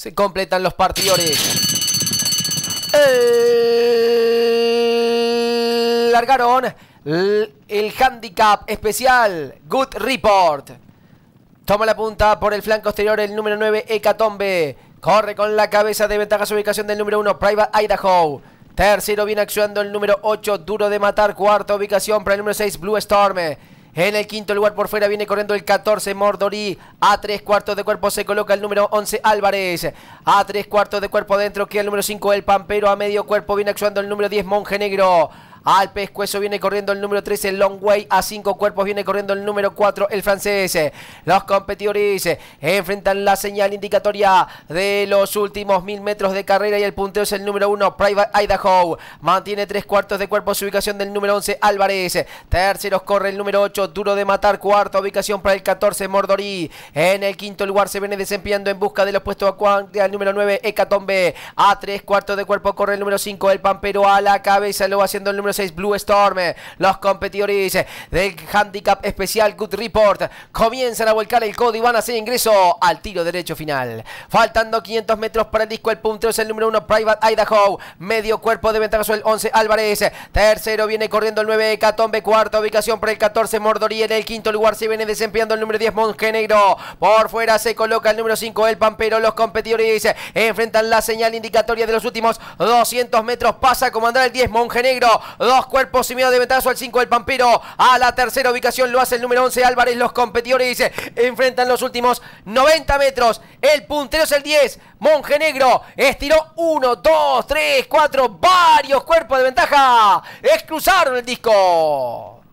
Se completan los partidores. Largaron el, el handicap especial. Good report. Toma la punta por el flanco exterior el número 9, Hecatombe. Corre con la cabeza de ventaja su ubicación del número 1, Private Idaho. Tercero viene actuando el número 8, Duro de Matar. Cuarta ubicación para el número 6, Blue Storm. En el quinto lugar por fuera viene corriendo el 14 Mordorí. A tres cuartos de cuerpo se coloca el número 11 Álvarez. A tres cuartos de cuerpo dentro queda el número 5 El Pampero. A medio cuerpo viene actuando el número 10 Monje Negro. Al pescuezo viene corriendo el número 13, Long Way. A cinco cuerpos viene corriendo el número 4, el francés. Los competidores enfrentan la señal indicatoria de los últimos mil metros de carrera y el punteo es el número 1, Private Idaho. Mantiene tres cuartos de cuerpo su ubicación del número 11, Álvarez. Terceros corre el número 8, Duro de Matar. cuarto ubicación para el 14, Mordorí. En el quinto lugar se viene desempeñando en busca de los puestos al número 9, Hecatombe. A tres cuartos de cuerpo corre el número 5, El Pampero. A la cabeza lo va haciendo el número 6 Blue Storm. Eh, los competidores eh, del handicap especial Good Report comienzan a volcar el codo y van a hacer ingreso al tiro derecho final. Faltando 500 metros para el disco, el puntero es el número 1 Private Idaho. Medio cuerpo de ventaja el 11 Álvarez. Tercero viene corriendo el 9 Catombe. Cuarta ubicación para el 14 Mordorí, En el quinto lugar se viene desempeñando el número 10 Mongenegro. Por fuera se coloca el número 5 El Pampero. Los competidores eh, enfrentan la señal indicatoria de los últimos 200 metros. Pasa a comandar el 10 Mongenegro. Dos cuerpos y medio de metazo al 5 del Pampero. A la tercera ubicación lo hace el número 11 Álvarez. Los competidores dice. enfrentan los últimos 90 metros. El puntero es el 10. Negro estiró 1, 2, 3, 4. Varios cuerpos de ventaja. Excruzaron el disco.